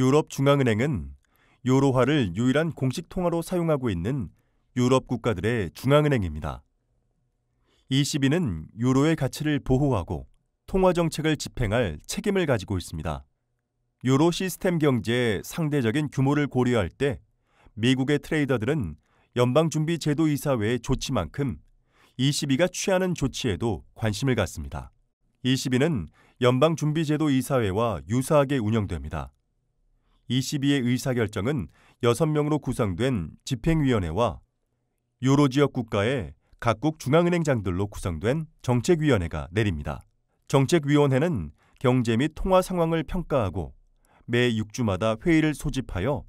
유럽 중앙은행은 유로화를 유일한 공식 통화로 사용하고 있는 유럽 국가들의 중앙은행입니다. ECB는 유로의 가치를 보호하고 통화 정책을 집행할 책임을 가지고 있습니다. 유로 시스템 경제의 상대적인 규모를 고려할 때 미국의 트레이더들은 연방준비제도 이사회의 조치만큼 ECB가 취하는 조치에도 관심을 갖습니다. ECB는 연방준비제도 이사회와 유사하게 운영됩니다. 22의 의사결정은 6명으로 구성된 집행위원회와 유로지역 국가의 각국 중앙은행장들로 구성된 정책위원회가 내립니다. 정책위원회는 경제 및 통화 상황을 평가하고 매 6주마다 회의를 소집하여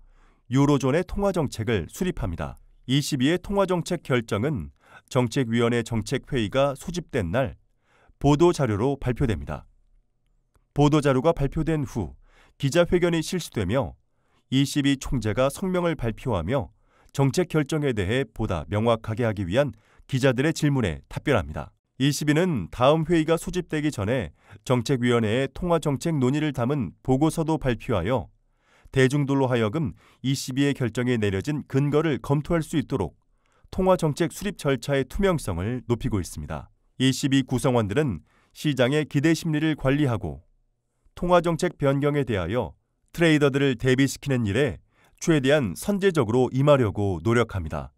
유로존의 통화정책을 수립합니다. 22의 통화정책 결정은 정책위원회 정책회의가 소집된 날 보도자료로 발표됩니다. 보도자료가 발표된 후 기자회견이 실시되며 22 총재가 성명을 발표하며 정책 결정에 대해 보다 명확하게 하기 위한 기자들의 질문에 답변합니다. 22는 다음 회의가 소집되기 전에 정책위원회의 통화정책 논의를 담은 보고서도 발표하여 대중들로 하여금 22의 결정에 내려진 근거를 검토할 수 있도록 통화정책 수립 절차의 투명성을 높이고 있습니다. 22 구성원들은 시장의 기대 심리를 관리하고 통화정책 변경에 대하여 트레이더들을 대비시키는 일에 최대한 선제적으로 임하려고 노력합니다.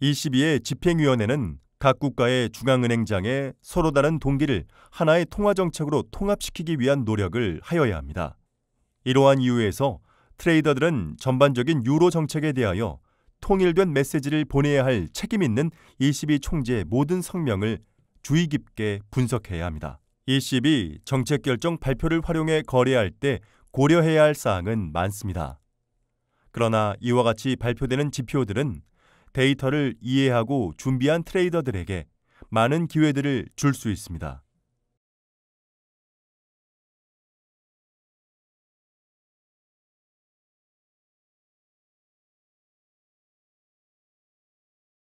2 2의 집행위원회는 각 국가의 중앙은행장에 서로 다른 동기를 하나의 통화정책으로 통합시키기 위한 노력을 하여야 합니다. 이러한 이유에서 트레이더들은 전반적인 유로 정책에 대하여 통일된 메시지를 보내야 할 책임 있는 22 총재의 모든 성명을 주의 깊게 분석해야 합니다. ECB 정책 결정 발표를 활용해 거래할 때 고려해야 할 사항은 많습니다. 그러나 이와 같이 발표되는 지표들은 데이터를 이해하고 준비한 트레이더들에게 많은 기회들을 줄 수 있습니다.